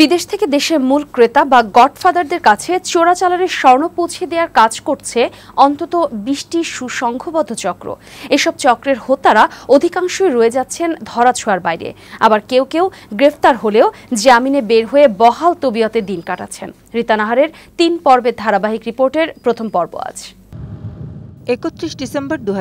বিদেশ থেকে দেশের মূল ক্রেতা বা গডফাদারদের কাছে চোরাচালানের স্বর্ণ পৌঁছে দেওয়ার কাজ করছে অন্তত বিশটি সুসংঘবদ্ধ চক্র এসব চক্রের হোতারা অধিকাংশই রয়ে যাচ্ছেন ধরাছোঁয়ার বাইরে আবার কেউ কেউ গ্রেফতার হলেও জামিনে বের হয়ে বহাল তবিয়তে দিন কাটাচ্ছেন রীতানাহারের তিন পর্বের ধারাবাহিক রিপোর্টের প্রথম পর্ব আজ একত্রিশ ডিসেম্বর দু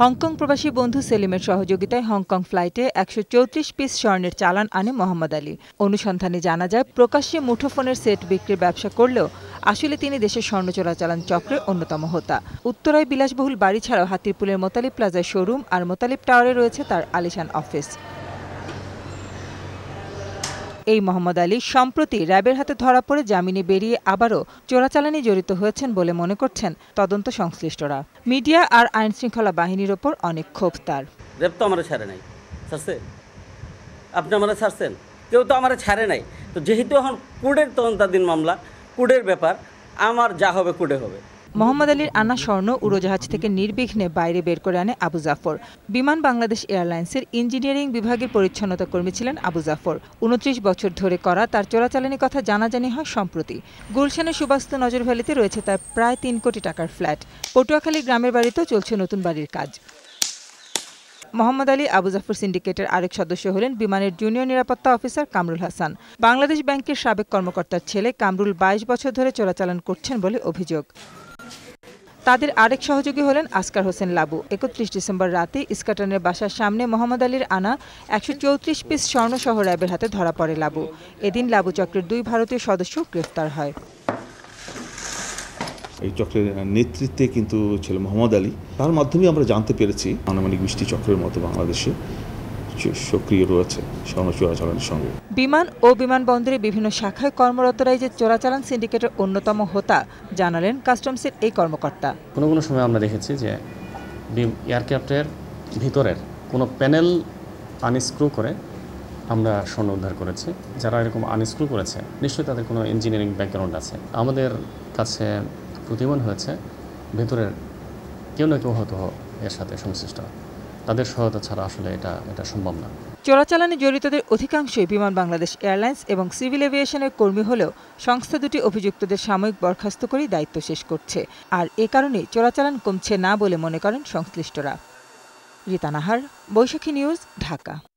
হংকং প্রবাসী বন্ধু সেলিমের সহযোগিতায় হংকং ফ্লাইটে একশো চৌত্রিশ পিস স্বর্ণের চালান আনে মোহাম্মদ আলী অনুসন্ধানে জানা যায় প্রকাশ্যে মুঠোফোনের সেট বিক্রির ব্যবসা করলেও আসলে তিনি দেশের স্বর্ণ চোরাচালান চক্রের অন্যতম হোতা উত্তরায় বিলাসবহুল বাড়ি ছাড়াও হাতিরপুলের মোতালিব প্লাজা শোরুম আর মোতালিব টাওয়ারে রয়েছে তার আলিশান অফিস এই মোহাম্মদ আলী সম্প্রতি র্যাবের হাতে ধরা পড়ে জামিনে বেরিয়ে আবারও চোরাচালানি জড়িত হয়েছেন বলে মনে করছেন তদন্ত সংশ্লিষ্টরা মিডিয়া আর আইন শৃঙ্খলা বাহিনীর ওপর অনেক ক্ষোভ তার র্যাব তো আমরা ছাড়ে নাই ছাড়ছে আপনি আমরা ছাড়ছেন কেউ তো আমরা ছাড়ে নাই তো যেহেতু এখন কুডের তদন্তাধীন মামলা কুডের ব্যাপার আমার যা হবে কুডে হবে মোহাম্মদ আলীর আনা স্বর্ণ উড়োজাহাজ থেকে নির্বিঘ্নে বাইরে বের করে আনে আবু জাফর বিমান বাংলাদেশ এয়ারলাইন্সের ইঞ্জিনিয়ারিং বিভাগের পরিচ্ছন্নতা কর্মী ছিলেন আবু জাফর উনত্রিশ বছর ধরে করা তার চোরাচালানি কথা জানাজানি হয় সম্প্রতি গুলশানের সুবাস্ত নজর ভ্যালিতে রয়েছে তার প্রায় তিন কোটি টাকার ফ্ল্যাট পটুয়াখালী গ্রামের বাড়িতেও চলছে নতুন বাড়ির কাজ মোহাম্মদ আলী আবু জাফর সিন্ডিকেটের আরেক সদস্য হলেন বিমানের জুনিয়র নিরাপত্তা অফিসার কামরুল হাসান বাংলাদেশ ব্যাংকের সাবেক কর্মকর্তার ছেলে কামরুল বাইশ বছর ধরে চোরাচালান করছেন বলে অভিযোগ তাদের আরেক সহযোগী হলেন আসকার হোসেন লাবু একত্রিশ ডিসেম্বর রাতে ইস্কাটনের বাসার সামনে মোহাম্মদ আলীর আনা একশো চৌত্রিশ পিস স্বর্ণসহ র্যাবের হাতে ধরা পড়ে লাবু এদিন লাবু চক্রের দুই ভারতীয় সদস্য গ্রেফতার হয় এই চক্রের নেতৃত্বে কিন্তু ছিল মোহাম্মদ আলী তার মাধ্যমে আমরা জানতে পেরেছি আনুমানিক বৃষ্টি চক্রের মতো বাংলাদেশে সক্রিয় রয়েছে স্বর্ণ চোরাচালানের সঙ্গে বিমান ও বিমানবন্দরে বিভিন্ন শাখায় কর্মরতরাই যে চোরাচালান সিন্ডিকেটের অন্যতম হোতা জানালেন কাস্টমসের এই কর্মকর্তা কোনো কোনো সময় আমরা দেখেছি যে এয়ারক্রাফ্টের ভিতরের কোনো প্যানেল আনস্ক্রু করে আমরা স্বর্ণ উদ্ধার করেছি যারা এরকম আনস্ক্রু করেছে নিশ্চয়ই তাদের কোনো ইঞ্জিনিয়ারিং ব্যাকগ্রাউন্ড আছে আমাদের কাছে প্রতিমান হয়েছে ভেতরের কেউ না কেউ হয়তো এর সাথে সংশ্লিষ্ট তাদের সহায়তা ছাড়া আসলে এটা এটা সম্ভব না চোরাচালানে জড়িতদের অধিকাংশই বিমান বাংলাদেশ এয়ারলাইন্স এবং সিভিল এভিয়েশনের কর্মী হলেও সংস্থা দুটি অভিযুক্তদের সাময়িক বরখাস্ত করেই দায়িত্ব শেষ করছে আর এ কারণে চোরাচালান কমছে না বলে মনে করেন সংশ্লিষ্টরা রীতা নাহার বৈশাখী নিউজ ঢাকা